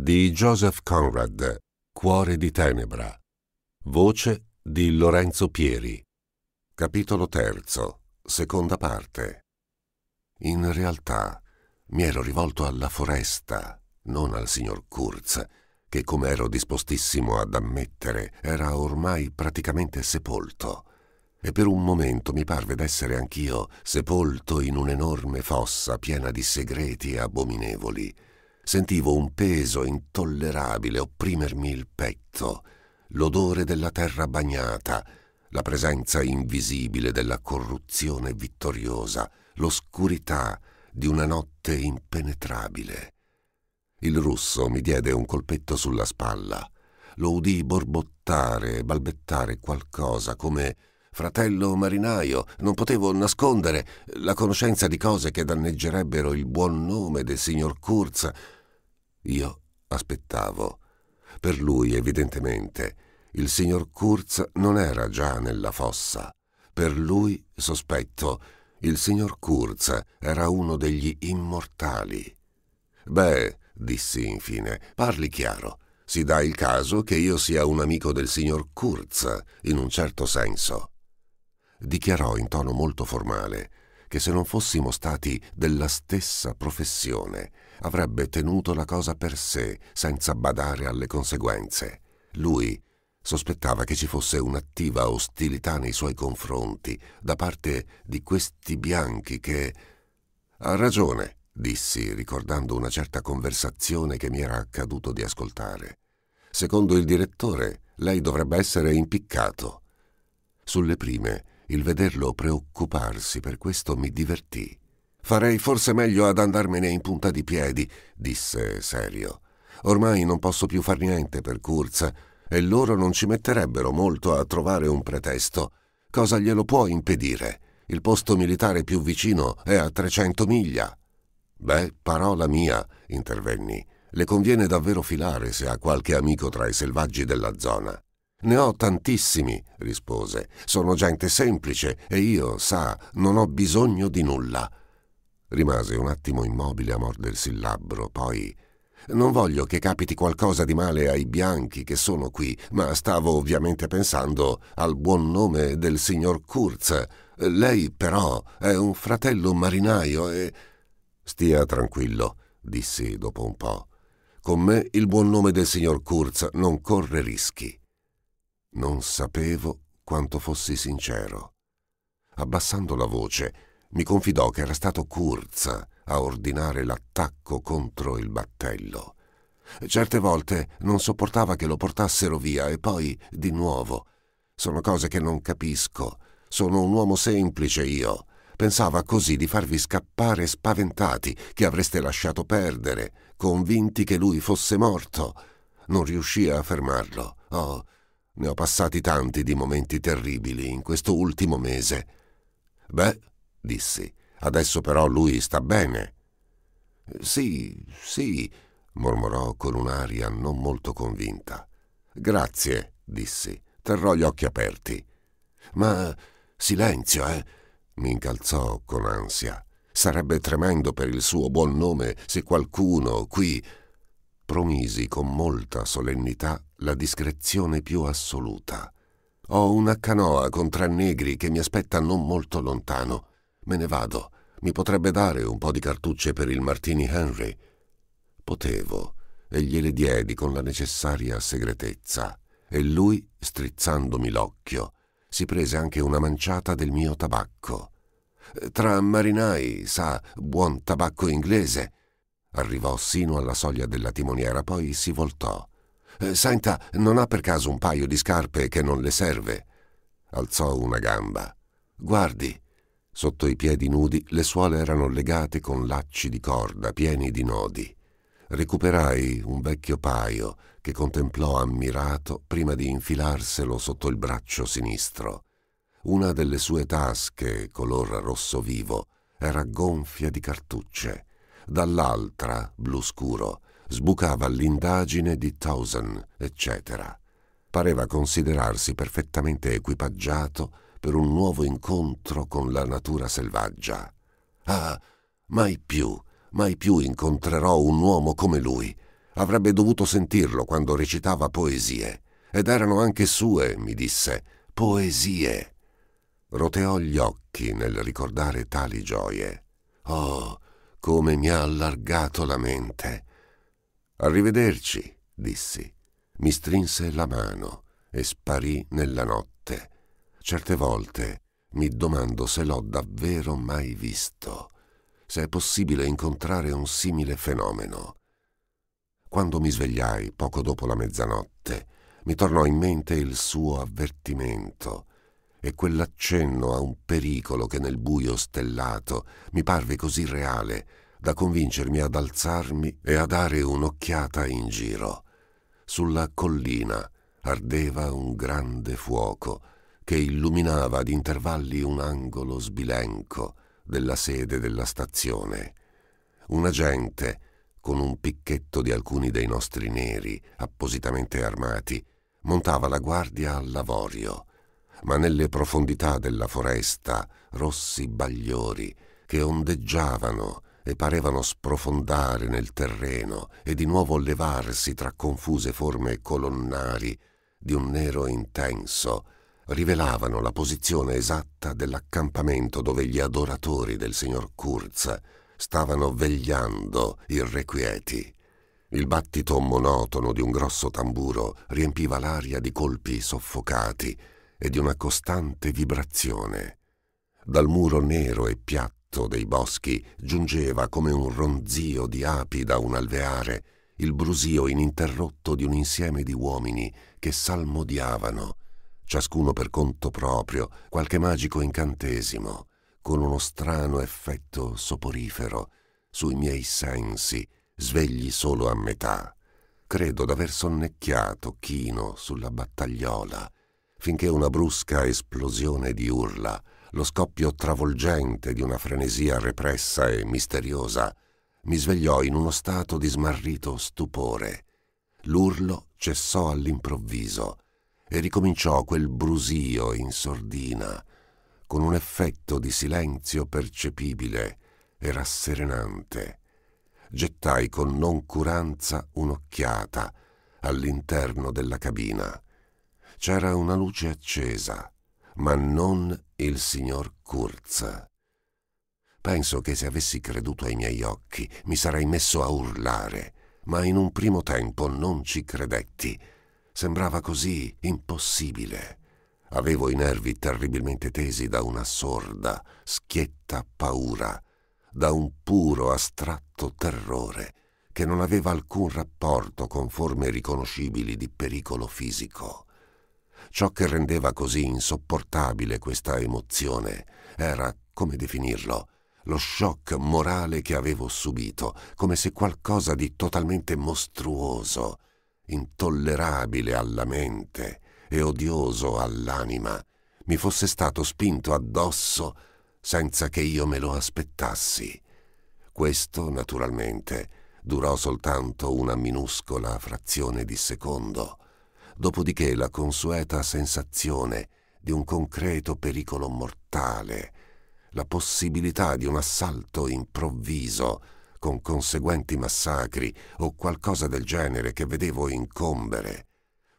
di Joseph Conrad, Cuore di tenebra. Voce di Lorenzo Pieri. Capitolo terzo, seconda parte. In realtà mi ero rivolto alla foresta, non al signor Kurz, che come ero dispostissimo ad ammettere era ormai praticamente sepolto. E per un momento mi parve d'essere anch'io sepolto in un'enorme fossa piena di segreti abominevoli Sentivo un peso intollerabile opprimermi il petto, l'odore della terra bagnata, la presenza invisibile della corruzione vittoriosa, l'oscurità di una notte impenetrabile. Il russo mi diede un colpetto sulla spalla. Lo udì borbottare e balbettare qualcosa come Fratello marinaio, non potevo nascondere la conoscenza di cose che danneggerebbero il buon nome del signor Kurz io aspettavo. Per lui, evidentemente, il signor Kurz non era già nella fossa. Per lui, sospetto, il signor Kurz era uno degli immortali. Beh, dissi infine, parli chiaro. Si dà il caso che io sia un amico del signor Kurz, in un certo senso. Dichiarò in tono molto formale che se non fossimo stati della stessa professione, avrebbe tenuto la cosa per sé senza badare alle conseguenze. Lui sospettava che ci fosse un'attiva ostilità nei suoi confronti da parte di questi bianchi che... Ha ragione, dissi, ricordando una certa conversazione che mi era accaduto di ascoltare. Secondo il direttore, lei dovrebbe essere impiccato. Sulle prime, il vederlo preoccuparsi per questo mi divertì. Farei forse meglio ad andarmene in punta di piedi, disse serio. Ormai non posso più far niente per Kurz e loro non ci metterebbero molto a trovare un pretesto. Cosa glielo può impedire? Il posto militare più vicino è a 300 miglia. Beh, parola mia, intervenni. Le conviene davvero filare se ha qualche amico tra i selvaggi della zona. Ne ho tantissimi, rispose. Sono gente semplice e io, sa, non ho bisogno di nulla. Rimase un attimo immobile a mordersi il labbro, poi... Non voglio che capiti qualcosa di male ai bianchi che sono qui, ma stavo ovviamente pensando al buon nome del signor Kurz. Lei però è un fratello marinaio e... Stia tranquillo, dissi dopo un po'. Con me il buon nome del signor Kurz non corre rischi. Non sapevo quanto fossi sincero. Abbassando la voce, mi confidò che era stato Kurz a ordinare l'attacco contro il battello. Certe volte non sopportava che lo portassero via e poi di nuovo. Sono cose che non capisco. Sono un uomo semplice io. Pensava così di farvi scappare spaventati, che avreste lasciato perdere, convinti che lui fosse morto. Non riuscì a fermarlo. Oh, ne ho passati tanti di momenti terribili in questo ultimo mese. Beh, dissi. Adesso però lui sta bene. Sì, sì, mormorò con un'aria non molto convinta. Grazie, dissi. Terrò gli occhi aperti. Ma silenzio, eh? mi incalzò con ansia. Sarebbe tremendo per il suo buon nome se qualcuno qui. Promisi con molta solennità la discrezione più assoluta. Ho una canoa con tre negri che mi aspetta non molto lontano. Me ne vado. Mi potrebbe dare un po' di cartucce per il Martini Henry. Potevo, e gliele diedi con la necessaria segretezza, e lui, strizzandomi l'occhio, si prese anche una manciata del mio tabacco. Tra marinai, sa, buon tabacco inglese. Arrivò sino alla soglia della timoniera, poi si voltò. Eh, senta, non ha per caso un paio di scarpe che non le serve? Alzò una gamba. Guardi, Sotto i piedi nudi le suole erano legate con lacci di corda pieni di nodi. Recuperai un vecchio paio che contemplò ammirato prima di infilarselo sotto il braccio sinistro. Una delle sue tasche, color rosso vivo, era gonfia di cartucce. Dall'altra, blu scuro, sbucava l'indagine di Towson, eccetera. Pareva considerarsi perfettamente equipaggiato per un nuovo incontro con la natura selvaggia. Ah, mai più, mai più incontrerò un uomo come lui. Avrebbe dovuto sentirlo quando recitava poesie. Ed erano anche sue, mi disse, poesie. Roteò gli occhi nel ricordare tali gioie. Oh, come mi ha allargato la mente. Arrivederci, dissi. Mi strinse la mano e sparì nella notte. Certe volte mi domando se l'ho davvero mai visto, se è possibile incontrare un simile fenomeno. Quando mi svegliai poco dopo la mezzanotte, mi tornò in mente il suo avvertimento e quell'accenno a un pericolo che nel buio stellato mi parve così reale da convincermi ad alzarmi e a dare un'occhiata in giro. Sulla collina ardeva un grande fuoco che illuminava ad intervalli un angolo sbilenco della sede della stazione. Un agente, con un picchetto di alcuni dei nostri neri, appositamente armati, montava la guardia al lavorio, ma nelle profondità della foresta rossi bagliori che ondeggiavano e parevano sprofondare nel terreno e di nuovo levarsi tra confuse forme colonnari di un nero intenso rivelavano la posizione esatta dell'accampamento dove gli adoratori del signor Curza stavano vegliando irrequieti. Il battito monotono di un grosso tamburo riempiva l'aria di colpi soffocati e di una costante vibrazione. Dal muro nero e piatto dei boschi giungeva come un ronzio di api da un alveare il brusio ininterrotto di un insieme di uomini che salmodiavano ciascuno per conto proprio, qualche magico incantesimo, con uno strano effetto soporifero sui miei sensi, svegli solo a metà. Credo d'aver sonnecchiato chino sulla battagliola, finché una brusca esplosione di urla, lo scoppio travolgente di una frenesia repressa e misteriosa, mi svegliò in uno stato di smarrito stupore. L'urlo cessò all'improvviso, e ricominciò quel brusio in sordina, con un effetto di silenzio percepibile e rasserenante. Gettai con noncuranza un'occhiata all'interno della cabina. C'era una luce accesa, ma non il signor Kurz. Penso che se avessi creduto ai miei occhi mi sarei messo a urlare, ma in un primo tempo non ci credetti Sembrava così impossibile. Avevo i nervi terribilmente tesi da una sorda, schietta paura, da un puro, astratto terrore che non aveva alcun rapporto con forme riconoscibili di pericolo fisico. Ciò che rendeva così insopportabile questa emozione era, come definirlo, lo shock morale che avevo subito, come se qualcosa di totalmente mostruoso, intollerabile alla mente e odioso all'anima, mi fosse stato spinto addosso senza che io me lo aspettassi. Questo, naturalmente, durò soltanto una minuscola frazione di secondo, dopodiché la consueta sensazione di un concreto pericolo mortale, la possibilità di un assalto improvviso, con conseguenti massacri o qualcosa del genere che vedevo incombere,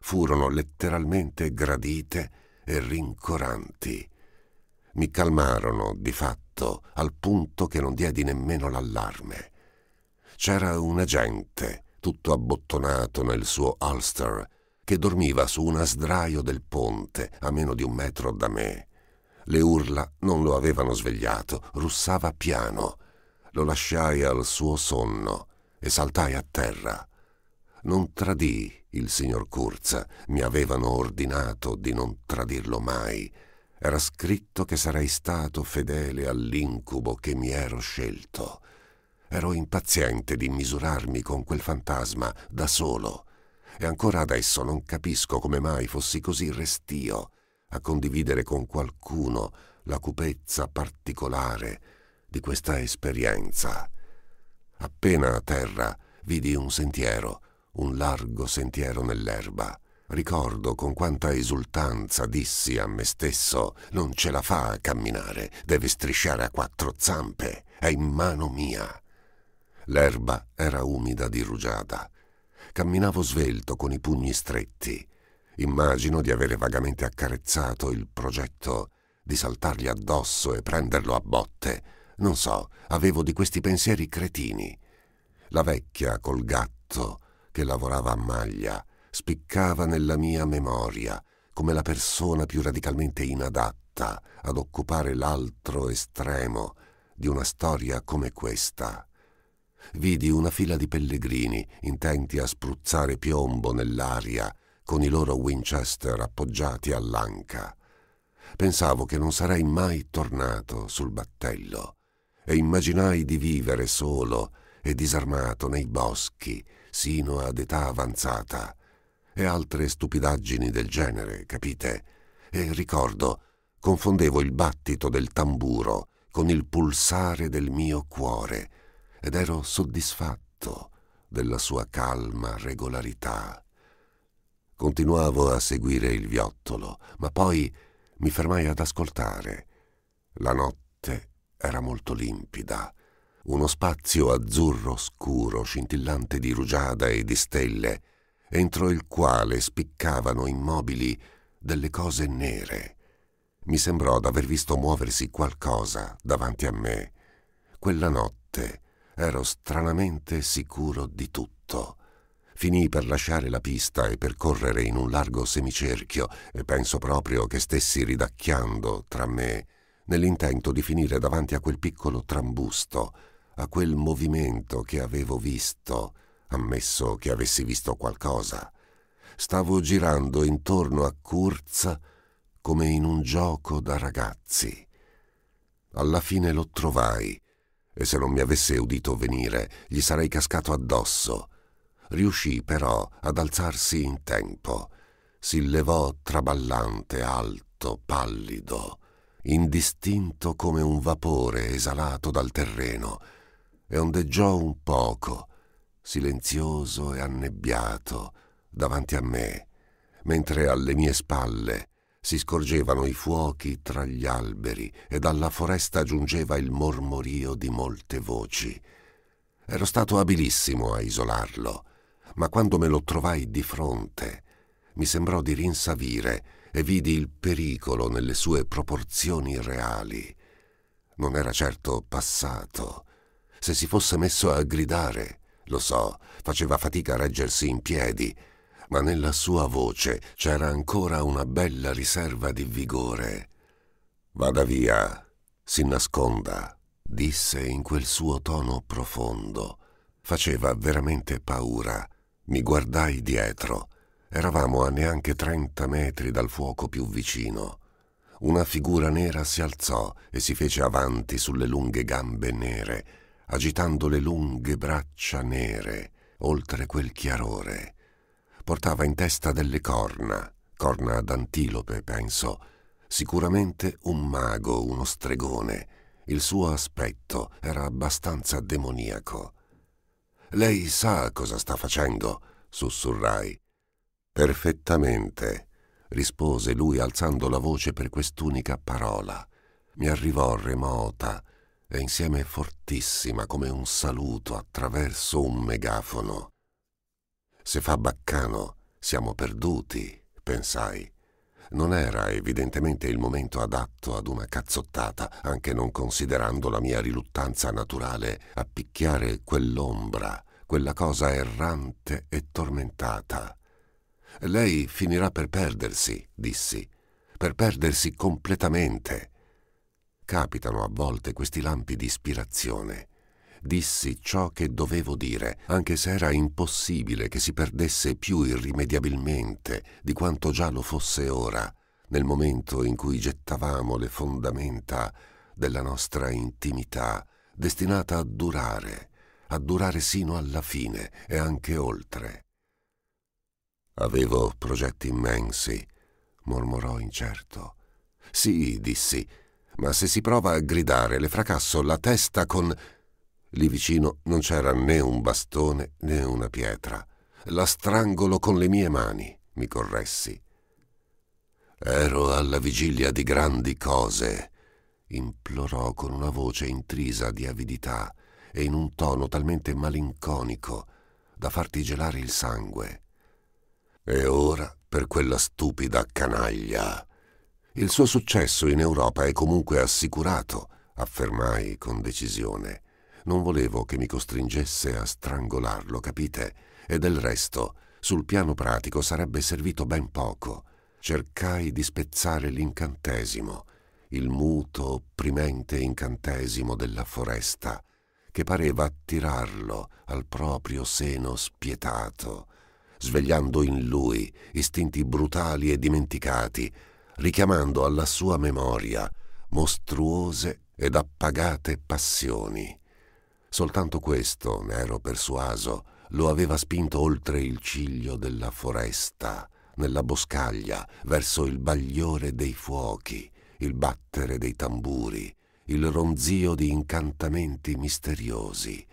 furono letteralmente gradite e rincoranti. Mi calmarono, di fatto, al punto che non diedi nemmeno l'allarme. C'era un agente, tutto abbottonato nel suo ulster, che dormiva su un asdraio del ponte a meno di un metro da me. Le urla non lo avevano svegliato, russava piano, lo lasciai al suo sonno e saltai a terra. Non tradì il signor Curza, mi avevano ordinato di non tradirlo mai. Era scritto che sarei stato fedele all'incubo che mi ero scelto. Ero impaziente di misurarmi con quel fantasma da solo e ancora adesso non capisco come mai fossi così restio a condividere con qualcuno la cupezza particolare di questa esperienza. Appena a terra vidi un sentiero, un largo sentiero nell'erba. Ricordo con quanta esultanza dissi a me stesso non ce la fa a camminare, deve strisciare a quattro zampe, è in mano mia. L'erba era umida di rugiada. Camminavo svelto con i pugni stretti. Immagino di avere vagamente accarezzato il progetto di saltargli addosso e prenderlo a botte, non so, avevo di questi pensieri cretini. La vecchia col gatto che lavorava a maglia spiccava nella mia memoria come la persona più radicalmente inadatta ad occupare l'altro estremo di una storia come questa. Vidi una fila di pellegrini intenti a spruzzare piombo nell'aria con i loro Winchester appoggiati all'anca. Pensavo che non sarei mai tornato sul battello e immaginai di vivere solo e disarmato nei boschi sino ad età avanzata e altre stupidaggini del genere, capite? E ricordo, confondevo il battito del tamburo con il pulsare del mio cuore ed ero soddisfatto della sua calma regolarità. Continuavo a seguire il viottolo, ma poi mi fermai ad ascoltare. La notte era molto limpida, uno spazio azzurro scuro, scintillante di rugiada e di stelle, entro il quale spiccavano immobili delle cose nere. Mi sembrò d'aver visto muoversi qualcosa davanti a me. Quella notte ero stranamente sicuro di tutto. Finì per lasciare la pista e percorrere in un largo semicerchio e penso proprio che stessi ridacchiando tra me nell'intento di finire davanti a quel piccolo trambusto, a quel movimento che avevo visto, ammesso che avessi visto qualcosa. Stavo girando intorno a Kurz come in un gioco da ragazzi. Alla fine lo trovai e se non mi avesse udito venire gli sarei cascato addosso. Riuscì però ad alzarsi in tempo. Si levò traballante, alto, pallido indistinto come un vapore esalato dal terreno, e ondeggiò un poco, silenzioso e annebbiato, davanti a me, mentre alle mie spalle si scorgevano i fuochi tra gli alberi e dalla foresta giungeva il mormorio di molte voci. Ero stato abilissimo a isolarlo, ma quando me lo trovai di fronte, mi sembrò di rinsavire e vidi il pericolo nelle sue proporzioni reali. Non era certo passato. Se si fosse messo a gridare, lo so, faceva fatica a reggersi in piedi, ma nella sua voce c'era ancora una bella riserva di vigore. Vada via, si nasconda, disse in quel suo tono profondo. Faceva veramente paura. Mi guardai dietro Eravamo a neanche 30 metri dal fuoco più vicino. Una figura nera si alzò e si fece avanti sulle lunghe gambe nere, agitando le lunghe braccia nere oltre quel chiarore. Portava in testa delle corna, corna d'antilope, penso. Sicuramente un mago, uno stregone. Il suo aspetto era abbastanza demoniaco. Lei sa cosa sta facendo, sussurrai. Perfettamente, rispose lui alzando la voce per quest'unica parola. Mi arrivò remota e insieme fortissima come un saluto attraverso un megafono. Se fa baccano, siamo perduti, pensai. Non era evidentemente il momento adatto ad una cazzottata, anche non considerando la mia riluttanza naturale a picchiare quell'ombra, quella cosa errante e tormentata. Lei finirà per perdersi, dissi, per perdersi completamente. Capitano a volte questi lampi di ispirazione. Dissi ciò che dovevo dire, anche se era impossibile che si perdesse più irrimediabilmente di quanto già lo fosse ora, nel momento in cui gettavamo le fondamenta della nostra intimità, destinata a durare, a durare sino alla fine e anche oltre. Avevo progetti immensi, mormorò incerto. Sì, dissi, ma se si prova a gridare le fracasso la testa con... Lì vicino non c'era né un bastone né una pietra. La strangolo con le mie mani, mi corressi. Ero alla vigilia di grandi cose, implorò con una voce intrisa di avidità e in un tono talmente malinconico da farti gelare il sangue. E ora per quella stupida canaglia. Il suo successo in Europa è comunque assicurato, affermai con decisione. Non volevo che mi costringesse a strangolarlo, capite? E del resto, sul piano pratico sarebbe servito ben poco. Cercai di spezzare l'incantesimo, il muto, opprimente incantesimo della foresta, che pareva attirarlo al proprio seno spietato svegliando in lui istinti brutali e dimenticati, richiamando alla sua memoria mostruose ed appagate passioni. Soltanto questo, ne ero persuaso, lo aveva spinto oltre il ciglio della foresta, nella boscaglia, verso il bagliore dei fuochi, il battere dei tamburi, il ronzio di incantamenti misteriosi.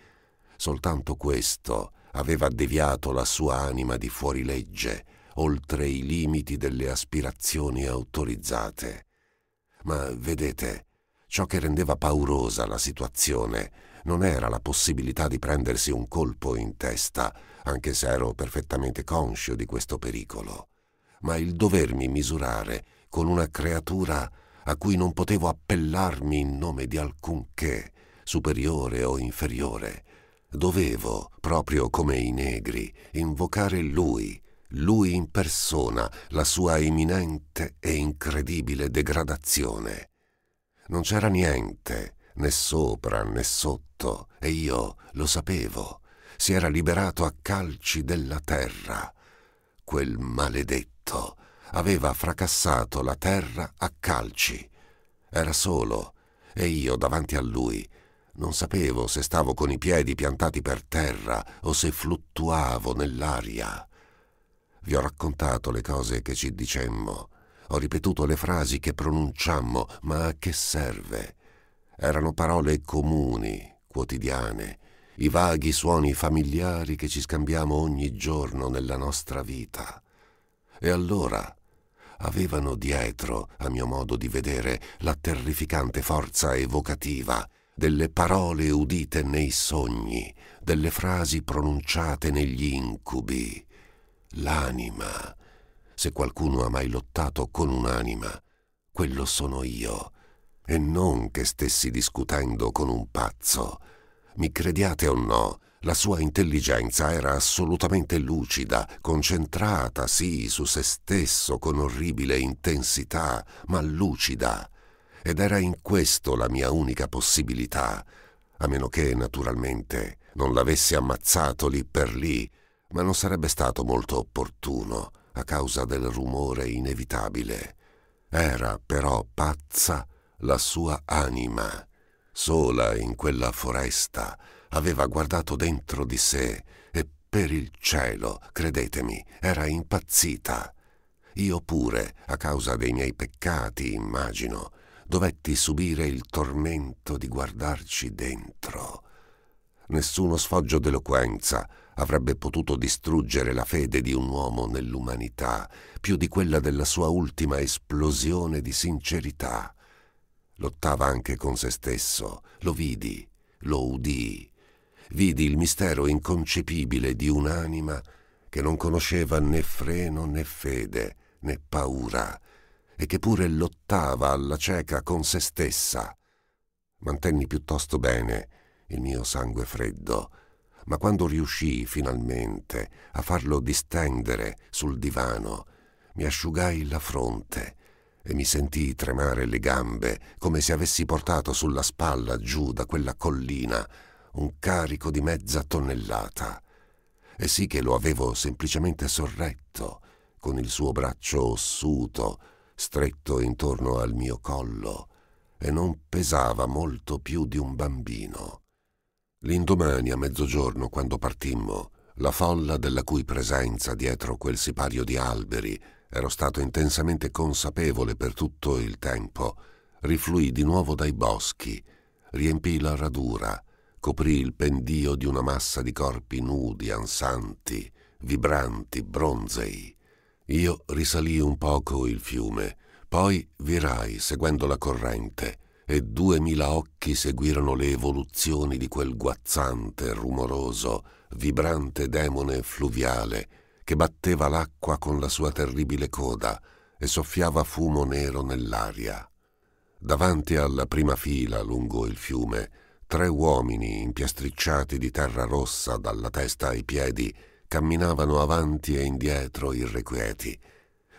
Soltanto questo aveva deviato la sua anima di fuorilegge oltre i limiti delle aspirazioni autorizzate. Ma vedete, ciò che rendeva paurosa la situazione non era la possibilità di prendersi un colpo in testa, anche se ero perfettamente conscio di questo pericolo, ma il dovermi misurare con una creatura a cui non potevo appellarmi in nome di alcunché, superiore o inferiore, Dovevo, proprio come i negri, invocare lui, lui in persona, la sua imminente e incredibile degradazione. Non c'era niente, né sopra né sotto, e io lo sapevo. Si era liberato a calci della terra. Quel maledetto aveva fracassato la terra a calci. Era solo, e io davanti a lui non sapevo se stavo con i piedi piantati per terra o se fluttuavo nell'aria. Vi ho raccontato le cose che ci dicemmo, ho ripetuto le frasi che pronunciammo, ma a che serve? Erano parole comuni, quotidiane, i vaghi suoni familiari che ci scambiamo ogni giorno nella nostra vita. E allora avevano dietro, a mio modo di vedere, la terrificante forza evocativa delle parole udite nei sogni, delle frasi pronunciate negli incubi. L'anima. Se qualcuno ha mai lottato con un'anima, quello sono io. E non che stessi discutendo con un pazzo. Mi crediate o no, la sua intelligenza era assolutamente lucida, concentrata, sì, su se stesso con orribile intensità, ma lucida ed era in questo la mia unica possibilità, a meno che, naturalmente, non l'avessi ammazzato lì per lì, ma non sarebbe stato molto opportuno a causa del rumore inevitabile. Era però pazza la sua anima. Sola in quella foresta, aveva guardato dentro di sé e per il cielo, credetemi, era impazzita. Io pure, a causa dei miei peccati, immagino, dovetti subire il tormento di guardarci dentro. Nessuno sfoggio d'eloquenza avrebbe potuto distruggere la fede di un uomo nell'umanità più di quella della sua ultima esplosione di sincerità. Lottava anche con se stesso, lo vidi, lo udii, vidi il mistero inconcepibile di un'anima che non conosceva né freno né fede né paura, e che pure lottava alla cieca con se stessa. Mantenni piuttosto bene il mio sangue freddo, ma quando riuscii finalmente a farlo distendere sul divano, mi asciugai la fronte e mi sentii tremare le gambe come se avessi portato sulla spalla giù da quella collina un carico di mezza tonnellata. E sì che lo avevo semplicemente sorretto con il suo braccio ossuto stretto intorno al mio collo e non pesava molto più di un bambino. L'indomani a mezzogiorno, quando partimmo, la folla della cui presenza dietro quel sipario di alberi ero stato intensamente consapevole per tutto il tempo, rifluì di nuovo dai boschi, riempì la radura, coprì il pendio di una massa di corpi nudi, ansanti, vibranti, bronzei. Io risalii un poco il fiume, poi virai seguendo la corrente e duemila occhi seguirono le evoluzioni di quel guazzante, rumoroso, vibrante demone fluviale che batteva l'acqua con la sua terribile coda e soffiava fumo nero nell'aria. Davanti alla prima fila lungo il fiume, tre uomini impiastricciati di terra rossa dalla testa ai piedi camminavano avanti e indietro irrequieti.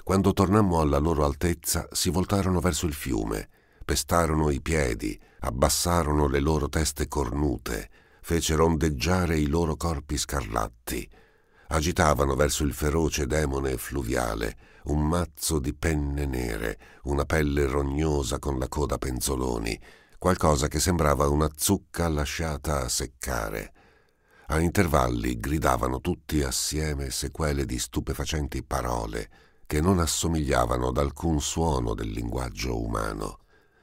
Quando tornammo alla loro altezza, si voltarono verso il fiume, pestarono i piedi, abbassarono le loro teste cornute, fecero ondeggiare i loro corpi scarlatti, agitavano verso il feroce demone fluviale un mazzo di penne nere, una pelle rognosa con la coda penzoloni, qualcosa che sembrava una zucca lasciata a seccare. A intervalli gridavano tutti assieme sequele di stupefacenti parole che non assomigliavano ad alcun suono del linguaggio umano,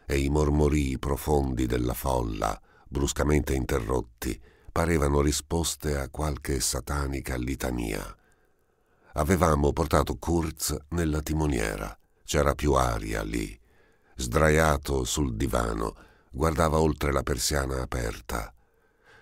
e i mormorii profondi della folla, bruscamente interrotti, parevano risposte a qualche satanica litania. Avevamo portato Kurz nella timoniera, c'era più aria lì. Sdraiato sul divano, guardava oltre la persiana aperta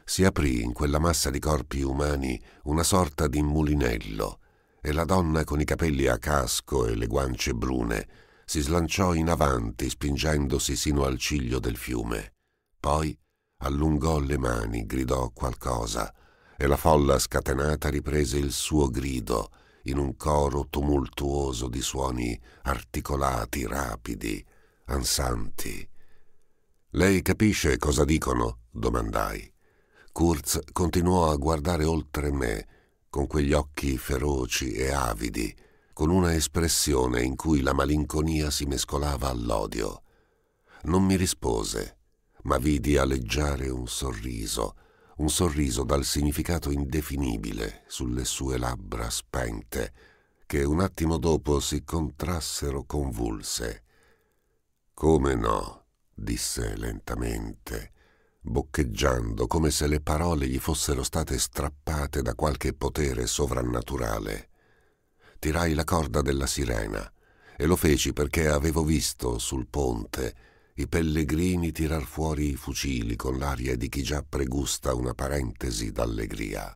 si aprì in quella massa di corpi umani una sorta di mulinello e la donna con i capelli a casco e le guance brune si slanciò in avanti spingendosi sino al ciglio del fiume. Poi allungò le mani, gridò qualcosa e la folla scatenata riprese il suo grido in un coro tumultuoso di suoni articolati, rapidi, ansanti. Lei capisce cosa dicono? domandai. Kurz continuò a guardare oltre me, con quegli occhi feroci e avidi, con una espressione in cui la malinconia si mescolava all'odio. Non mi rispose, ma vidi aleggiare un sorriso, un sorriso dal significato indefinibile sulle sue labbra spente, che un attimo dopo si contrassero convulse. Come no, disse lentamente, boccheggiando come se le parole gli fossero state strappate da qualche potere sovrannaturale. Tirai la corda della sirena e lo feci perché avevo visto sul ponte i pellegrini tirar fuori i fucili con l'aria di chi già pregusta una parentesi d'allegria.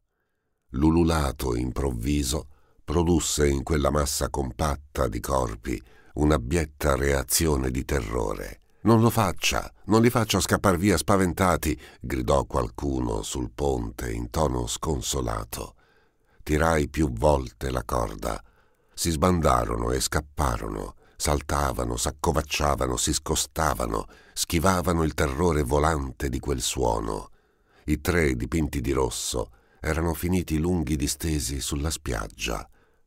L'ululato improvviso produsse in quella massa compatta di corpi un'abietta reazione di terrore. Non lo faccia, non li faccia scappar via spaventati, gridò qualcuno sul ponte in tono sconsolato. Tirai più volte la corda. Si sbandarono e scapparono, saltavano, s'accovacciavano, si scostavano, schivavano il terrore volante di quel suono. I tre dipinti di rosso erano finiti lunghi distesi sulla spiaggia,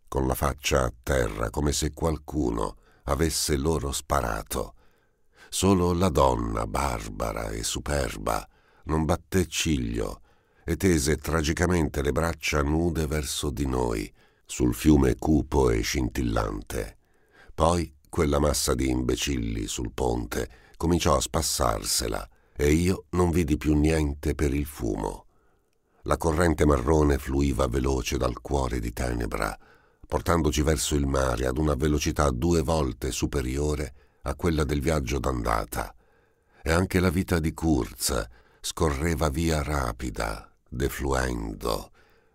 con la faccia a terra come se qualcuno avesse loro sparato. Solo la donna, barbara e superba, non batté ciglio e tese tragicamente le braccia nude verso di noi, sul fiume cupo e scintillante. Poi quella massa di imbecilli sul ponte cominciò a spassarsela e io non vidi più niente per il fumo. La corrente marrone fluiva veloce dal cuore di tenebra, portandoci verso il mare ad una velocità due volte superiore a quella del viaggio d'andata, e anche la vita di Curza scorreva via rapida, defluendo,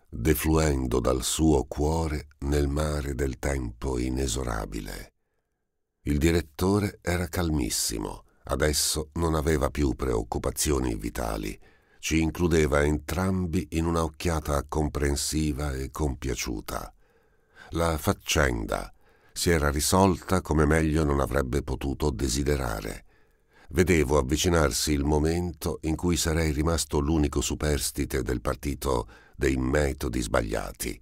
defluendo dal suo cuore nel mare del tempo inesorabile. Il direttore era calmissimo, adesso non aveva più preoccupazioni vitali, ci includeva entrambi in una occhiata comprensiva e compiaciuta. La faccenda, si era risolta come meglio non avrebbe potuto desiderare. Vedevo avvicinarsi il momento in cui sarei rimasto l'unico superstite del partito dei metodi sbagliati.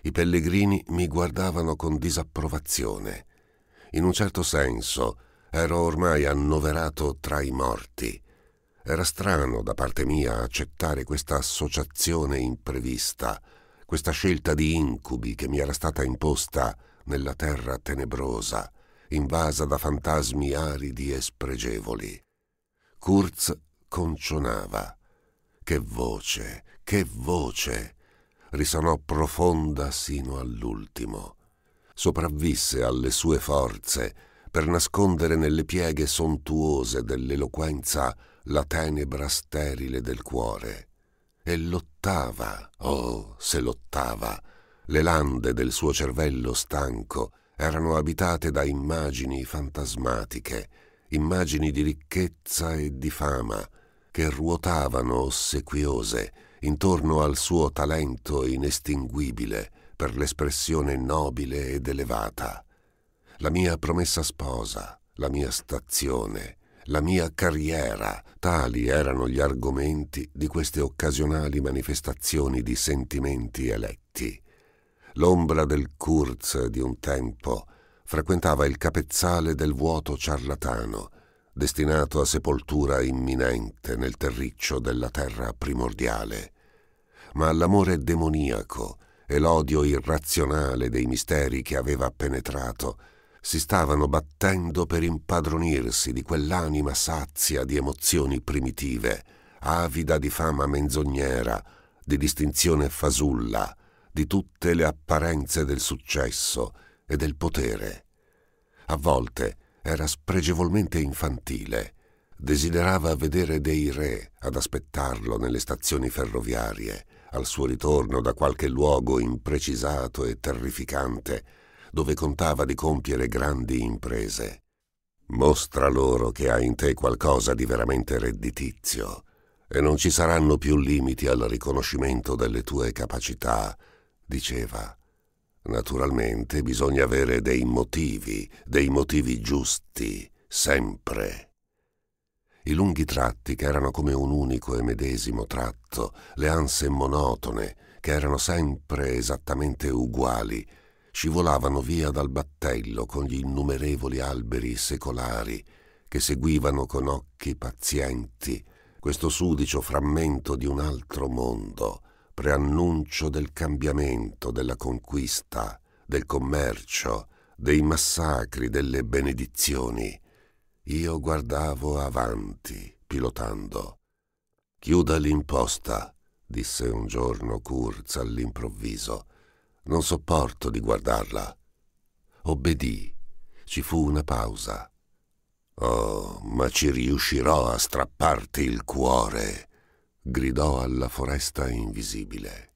I pellegrini mi guardavano con disapprovazione. In un certo senso ero ormai annoverato tra i morti. Era strano da parte mia accettare questa associazione imprevista, questa scelta di incubi che mi era stata imposta nella terra tenebrosa, invasa da fantasmi aridi e spregevoli. Kurz concionava. Che voce, che voce! risonò profonda sino all'ultimo. Sopravvisse alle sue forze per nascondere nelle pieghe sontuose dell'eloquenza la tenebra sterile del cuore. E lottava, oh, se lottava, le lande del suo cervello stanco erano abitate da immagini fantasmatiche, immagini di ricchezza e di fama, che ruotavano ossequiose intorno al suo talento inestinguibile per l'espressione nobile ed elevata. La mia promessa sposa, la mia stazione, la mia carriera, tali erano gli argomenti di queste occasionali manifestazioni di sentimenti eletti l'ombra del Kurz di un tempo, frequentava il capezzale del vuoto ciarlatano, destinato a sepoltura imminente nel terriccio della terra primordiale. Ma l'amore demoniaco e l'odio irrazionale dei misteri che aveva penetrato si stavano battendo per impadronirsi di quell'anima sazia di emozioni primitive, avida di fama menzognera, di distinzione fasulla, di tutte le apparenze del successo e del potere. A volte era spregevolmente infantile, desiderava vedere dei re ad aspettarlo nelle stazioni ferroviarie, al suo ritorno da qualche luogo imprecisato e terrificante, dove contava di compiere grandi imprese. Mostra loro che hai in te qualcosa di veramente redditizio, e non ci saranno più limiti al riconoscimento delle tue capacità diceva. Naturalmente bisogna avere dei motivi, dei motivi giusti, sempre. I lunghi tratti che erano come un unico e medesimo tratto, le anse monotone, che erano sempre esattamente uguali, scivolavano via dal battello con gli innumerevoli alberi secolari che seguivano con occhi pazienti questo sudicio frammento di un altro mondo, preannuncio del cambiamento, della conquista, del commercio, dei massacri, delle benedizioni. Io guardavo avanti, pilotando. Chiuda l'imposta, disse un giorno Kurz all'improvviso. Non sopporto di guardarla. Obbedì. Ci fu una pausa. Oh, ma ci riuscirò a strapparti il cuore gridò alla foresta invisibile.